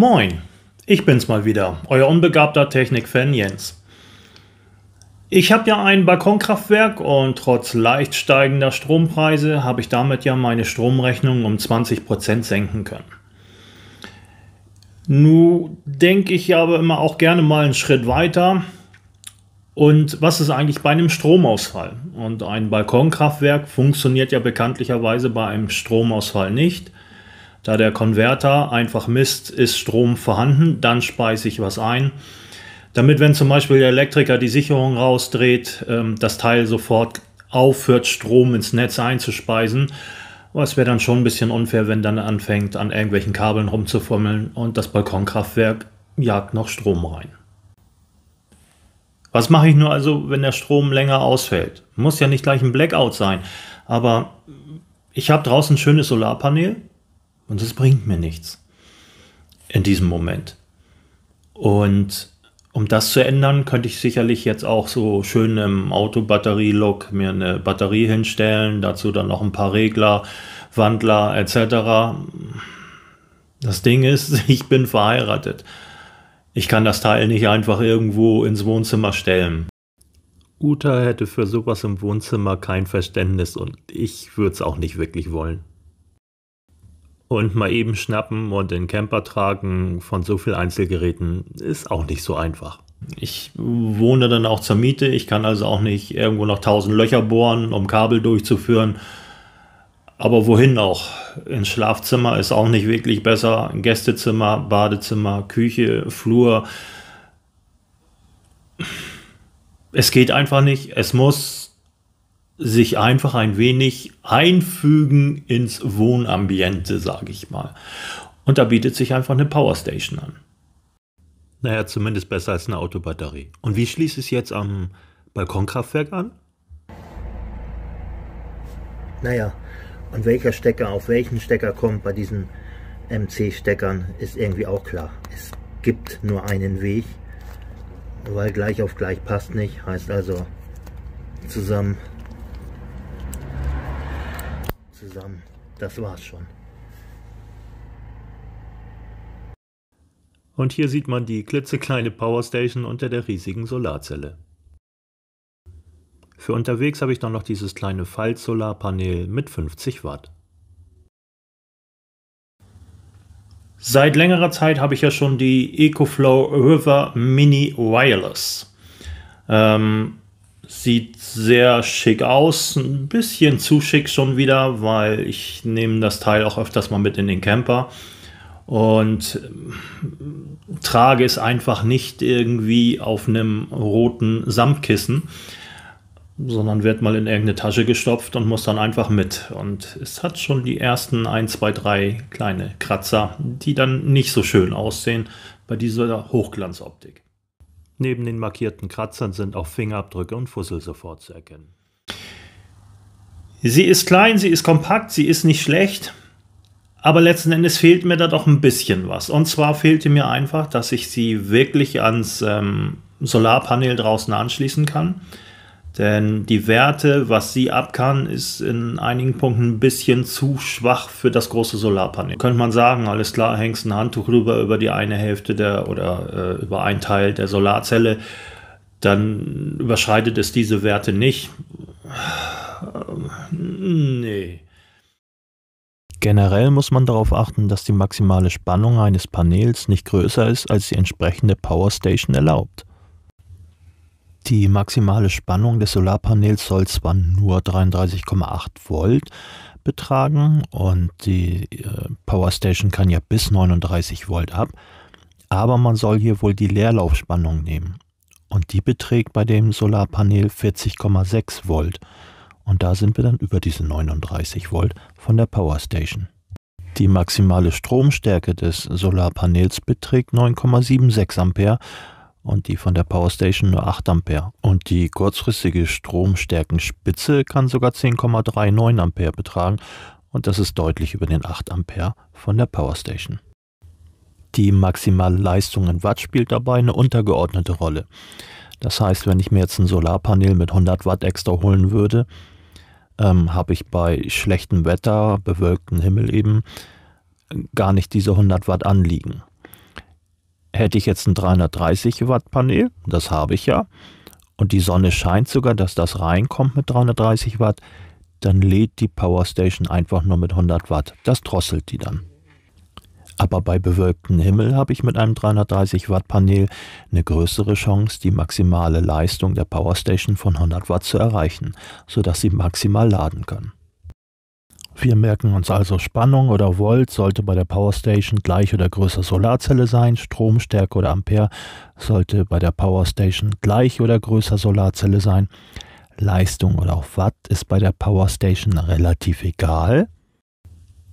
Moin, ich bin's mal wieder, euer unbegabter Technik-Fan Jens. Ich habe ja ein Balkonkraftwerk und trotz leicht steigender Strompreise habe ich damit ja meine Stromrechnung um 20% senken können. Nun denke ich aber immer auch gerne mal einen Schritt weiter. Und was ist eigentlich bei einem Stromausfall? Und ein Balkonkraftwerk funktioniert ja bekanntlicherweise bei einem Stromausfall nicht. Da der Konverter einfach misst, ist Strom vorhanden, dann speise ich was ein. Damit, wenn zum Beispiel der Elektriker die Sicherung rausdreht, ähm, das Teil sofort aufhört, Strom ins Netz einzuspeisen. Aber es wäre dann schon ein bisschen unfair, wenn dann anfängt, an irgendwelchen Kabeln rumzufummeln und das Balkonkraftwerk jagt noch Strom rein. Was mache ich nur also, wenn der Strom länger ausfällt? Muss ja nicht gleich ein Blackout sein, aber ich habe draußen ein schönes Solarpanel, und es bringt mir nichts in diesem Moment. Und um das zu ändern, könnte ich sicherlich jetzt auch so schön im Autobatterie-Look mir eine Batterie hinstellen, dazu dann noch ein paar Regler, Wandler etc. Das Ding ist, ich bin verheiratet. Ich kann das Teil nicht einfach irgendwo ins Wohnzimmer stellen. Uta hätte für sowas im Wohnzimmer kein Verständnis und ich würde es auch nicht wirklich wollen. Und mal eben schnappen und den Camper tragen von so viel Einzelgeräten ist auch nicht so einfach. Ich wohne dann auch zur Miete. Ich kann also auch nicht irgendwo noch tausend Löcher bohren, um Kabel durchzuführen. Aber wohin auch? Ins Schlafzimmer ist auch nicht wirklich besser. Gästezimmer, Badezimmer, Küche, Flur. Es geht einfach nicht. Es muss sich einfach ein wenig einfügen ins Wohnambiente, sage ich mal. Und da bietet sich einfach eine Powerstation an. Naja, zumindest besser als eine Autobatterie. Und wie schließt es jetzt am Balkonkraftwerk an? Naja, und welcher Stecker auf welchen Stecker kommt bei diesen MC-Steckern, ist irgendwie auch klar. Es gibt nur einen Weg, weil gleich auf gleich passt nicht. Heißt also, zusammen zusammen. Das war's schon. Und hier sieht man die klitzekleine Powerstation unter der riesigen Solarzelle. Für unterwegs habe ich dann noch dieses kleine Faltsolarpanel mit 50 Watt. Seit längerer Zeit habe ich ja schon die EcoFlow River Mini Wireless. Ähm, Sieht sehr schick aus, ein bisschen zu schick schon wieder, weil ich nehme das Teil auch öfters mal mit in den Camper und ähm, trage es einfach nicht irgendwie auf einem roten Samtkissen, sondern wird mal in irgendeine Tasche gestopft und muss dann einfach mit. Und es hat schon die ersten 1, 2, 3 kleine Kratzer, die dann nicht so schön aussehen bei dieser Hochglanzoptik. Neben den markierten Kratzern sind auch Fingerabdrücke und Fussel sofort zu erkennen. Sie ist klein, sie ist kompakt, sie ist nicht schlecht, aber letzten Endes fehlt mir da doch ein bisschen was. Und zwar fehlte mir einfach, dass ich sie wirklich ans ähm, Solarpanel draußen anschließen kann. Denn die Werte, was sie abkann, ist in einigen Punkten ein bisschen zu schwach für das große Solarpanel. Könnte man sagen, alles klar, hängst ein Handtuch rüber über die eine Hälfte der oder äh, über einen Teil der Solarzelle, dann überschreitet es diese Werte nicht. Nee. Generell muss man darauf achten, dass die maximale Spannung eines Panels nicht größer ist, als die entsprechende Powerstation erlaubt. Die maximale Spannung des Solarpanels soll zwar nur 33,8 Volt betragen und die äh, Powerstation kann ja bis 39 Volt ab, aber man soll hier wohl die Leerlaufspannung nehmen. Und die beträgt bei dem Solarpanel 40,6 Volt. Und da sind wir dann über diese 39 Volt von der Powerstation. Die maximale Stromstärke des Solarpanels beträgt 9,76 Ampere und die von der Power Station nur 8 Ampere. Und die kurzfristige Stromstärkenspitze kann sogar 10,39 Ampere betragen und das ist deutlich über den 8 Ampere von der Power Station. Die maximale Leistung in Watt spielt dabei eine untergeordnete Rolle. Das heißt, wenn ich mir jetzt ein Solarpanel mit 100 Watt extra holen würde, ähm, habe ich bei schlechtem Wetter, bewölktem Himmel eben, äh, gar nicht diese 100 Watt anliegen. Hätte ich jetzt ein 330 Watt Panel, das habe ich ja, und die Sonne scheint sogar, dass das reinkommt mit 330 Watt, dann lädt die Powerstation einfach nur mit 100 Watt. Das drosselt die dann. Aber bei bewölktem Himmel habe ich mit einem 330 Watt Panel eine größere Chance, die maximale Leistung der Powerstation von 100 Watt zu erreichen, sodass sie maximal laden kann. Wir merken uns also, Spannung oder Volt sollte bei der Powerstation gleich oder größer Solarzelle sein, Stromstärke oder Ampere sollte bei der Powerstation gleich oder größer Solarzelle sein, Leistung oder auch Watt ist bei der Powerstation relativ egal,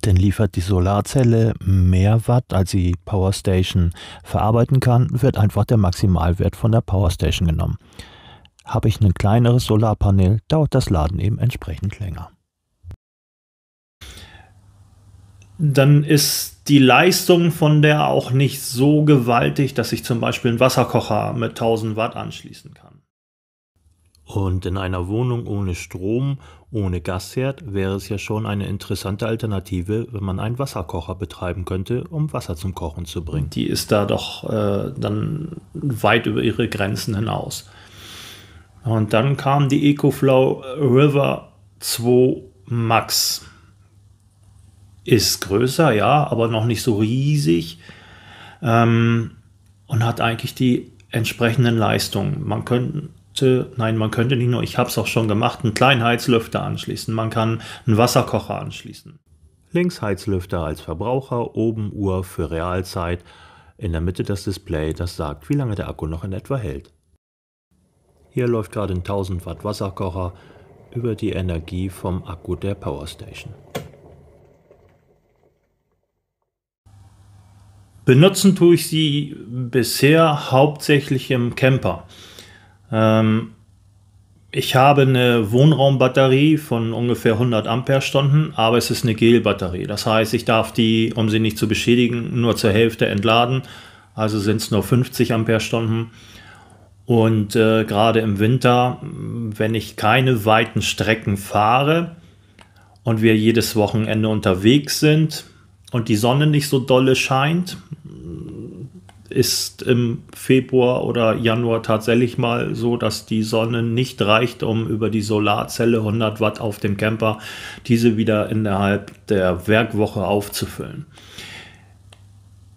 denn liefert die Solarzelle mehr Watt, als die Powerstation verarbeiten kann, wird einfach der Maximalwert von der Powerstation genommen. Habe ich ein kleineres Solarpanel, dauert das Laden eben entsprechend länger. dann ist die Leistung von der auch nicht so gewaltig, dass ich zum Beispiel einen Wasserkocher mit 1000 Watt anschließen kann. Und in einer Wohnung ohne Strom, ohne Gasherd wäre es ja schon eine interessante Alternative, wenn man einen Wasserkocher betreiben könnte, um Wasser zum Kochen zu bringen. Die ist da doch äh, dann weit über ihre Grenzen hinaus. Und dann kam die EcoFlow River 2 Max ist größer, ja, aber noch nicht so riesig ähm, und hat eigentlich die entsprechenden Leistungen. Man könnte, nein, man könnte nicht nur, ich habe es auch schon gemacht, einen kleinen Heizlüfter anschließen, man kann einen Wasserkocher anschließen. Links Heizlüfter als Verbraucher, oben Uhr für Realzeit, in der Mitte das Display, das sagt, wie lange der Akku noch in etwa hält. Hier läuft gerade ein 1000 Watt Wasserkocher über die Energie vom Akku der Powerstation. Benutzen tue ich sie bisher hauptsächlich im Camper. Ähm, ich habe eine Wohnraumbatterie von ungefähr 100 Amperestunden, aber es ist eine Gelbatterie. Das heißt, ich darf die, um sie nicht zu beschädigen, nur zur Hälfte entladen. Also sind es nur 50 Amperestunden. Und äh, gerade im Winter, wenn ich keine weiten Strecken fahre und wir jedes Wochenende unterwegs sind und die Sonne nicht so dolle scheint ist im Februar oder Januar tatsächlich mal so, dass die Sonne nicht reicht, um über die Solarzelle 100 Watt auf dem Camper diese wieder innerhalb der Werkwoche aufzufüllen.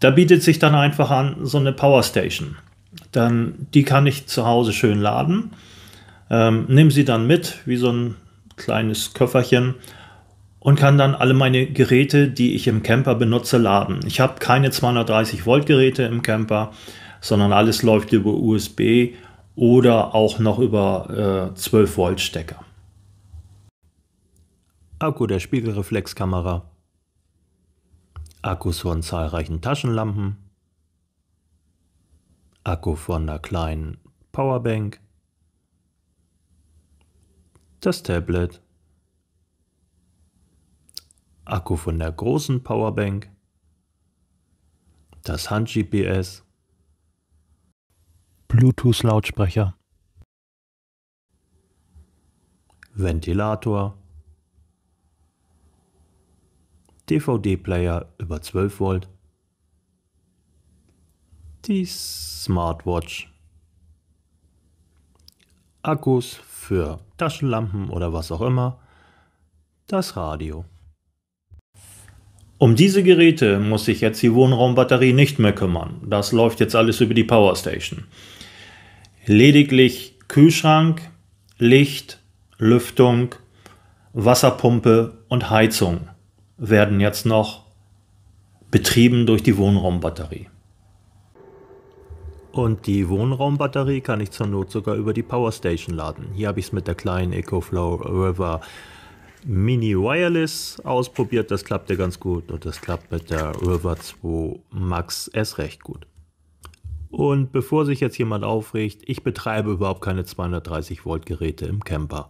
Da bietet sich dann einfach an so eine Powerstation. Dann die kann ich zu Hause schön laden. Ähm, nehme sie dann mit wie so ein kleines Köfferchen und kann dann alle meine Geräte, die ich im Camper benutze, laden. Ich habe keine 230 Volt Geräte im Camper, sondern alles läuft über USB oder auch noch über äh, 12 Volt Stecker. Akku der Spiegelreflexkamera. Akkus von zahlreichen Taschenlampen. Akku von einer kleinen Powerbank. Das Tablet. Akku von der großen Powerbank, das Hand-GPS, Bluetooth-Lautsprecher, Ventilator, DVD-Player über 12 Volt, die Smartwatch, Akkus für Taschenlampen oder was auch immer, das Radio. Um diese Geräte muss sich jetzt die Wohnraumbatterie nicht mehr kümmern. Das läuft jetzt alles über die Powerstation. Lediglich Kühlschrank, Licht, Lüftung, Wasserpumpe und Heizung werden jetzt noch betrieben durch die Wohnraumbatterie. Und die Wohnraumbatterie kann ich zur Not sogar über die Powerstation laden. Hier habe ich es mit der kleinen EcoFlow River Mini Wireless ausprobiert. Das klappt ja ganz gut und das klappt mit der River 2 Max S recht gut. Und bevor sich jetzt jemand aufregt, ich betreibe überhaupt keine 230 Volt Geräte im Camper.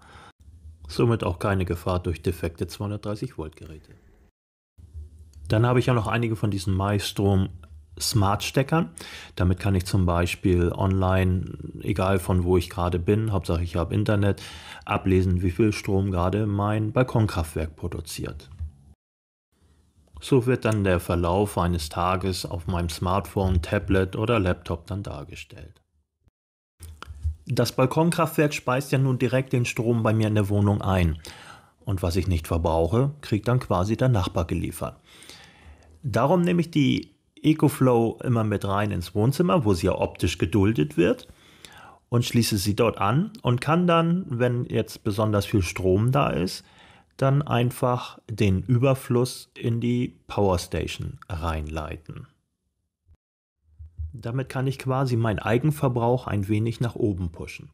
Somit auch keine Gefahr durch defekte 230 Volt Geräte. Dann habe ich ja noch einige von diesen Maestrom Smart-Steckern. Damit kann ich zum Beispiel online, egal von wo ich gerade bin, Hauptsache ich habe Internet, ablesen, wie viel Strom gerade mein Balkonkraftwerk produziert. So wird dann der Verlauf eines Tages auf meinem Smartphone, Tablet oder Laptop dann dargestellt. Das Balkonkraftwerk speist ja nun direkt den Strom bei mir in der Wohnung ein. Und was ich nicht verbrauche, kriegt dann quasi der Nachbar geliefert. Darum nehme ich die EcoFlow immer mit rein ins Wohnzimmer, wo sie ja optisch geduldet wird und schließe sie dort an und kann dann, wenn jetzt besonders viel Strom da ist, dann einfach den Überfluss in die Powerstation reinleiten. Damit kann ich quasi meinen Eigenverbrauch ein wenig nach oben pushen.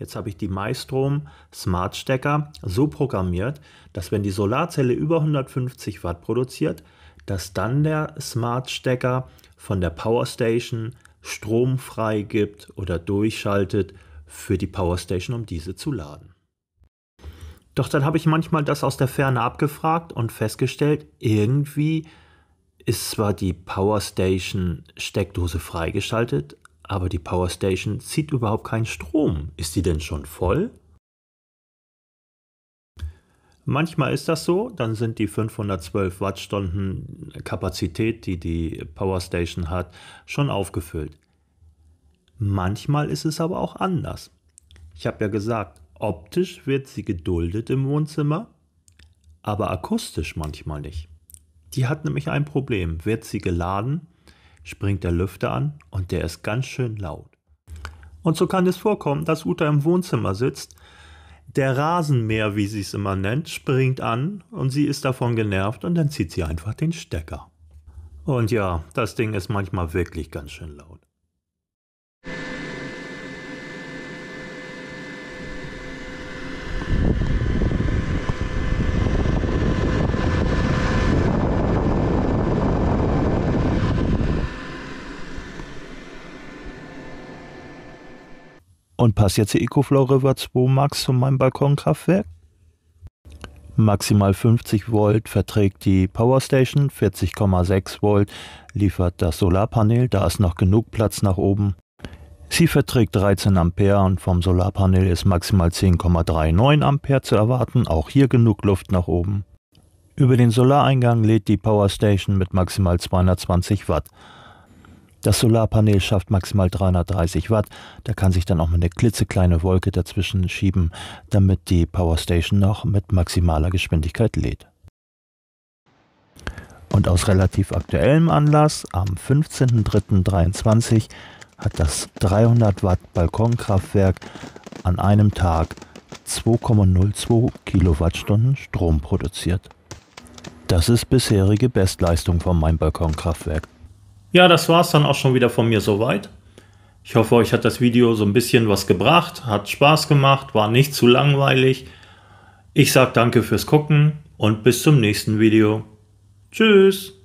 Jetzt habe ich die MyStrom Smart Stecker so programmiert, dass wenn die Solarzelle über 150 Watt produziert, dass dann der Smart-Stecker von der Powerstation Strom freigibt oder durchschaltet für die Powerstation, um diese zu laden. Doch dann habe ich manchmal das aus der Ferne abgefragt und festgestellt, irgendwie ist zwar die Powerstation Steckdose freigeschaltet, aber die Powerstation zieht überhaupt keinen Strom. Ist die denn schon voll? Manchmal ist das so, dann sind die 512 Wattstunden Kapazität, die die Power Station hat, schon aufgefüllt. Manchmal ist es aber auch anders. Ich habe ja gesagt, optisch wird sie geduldet im Wohnzimmer, aber akustisch manchmal nicht. Die hat nämlich ein Problem. Wird sie geladen, springt der Lüfter an und der ist ganz schön laut. Und so kann es vorkommen, dass Uta im Wohnzimmer sitzt, der Rasenmäher, wie sie es immer nennt, springt an und sie ist davon genervt und dann zieht sie einfach den Stecker. Und ja, das Ding ist manchmal wirklich ganz schön laut. Und passt jetzt die EcoFlow River 2 Max zu meinem Balkonkraftwerk? Maximal 50 Volt verträgt die Powerstation, 40,6 Volt liefert das Solarpanel, da ist noch genug Platz nach oben. Sie verträgt 13 Ampere und vom Solarpanel ist maximal 10,39 Ampere zu erwarten, auch hier genug Luft nach oben. Über den Solareingang lädt die Powerstation mit maximal 220 Watt. Das Solarpanel schafft maximal 330 Watt. Da kann sich dann auch mal eine klitzekleine Wolke dazwischen schieben, damit die Powerstation noch mit maximaler Geschwindigkeit lädt. Und aus relativ aktuellem Anlass, am 15.03.2023, hat das 300 Watt Balkonkraftwerk an einem Tag 2,02 Kilowattstunden Strom produziert. Das ist bisherige Bestleistung von meinem Balkonkraftwerk. Ja, das war es dann auch schon wieder von mir soweit. Ich hoffe, euch hat das Video so ein bisschen was gebracht, hat Spaß gemacht, war nicht zu langweilig. Ich sage danke fürs Gucken und bis zum nächsten Video. Tschüss!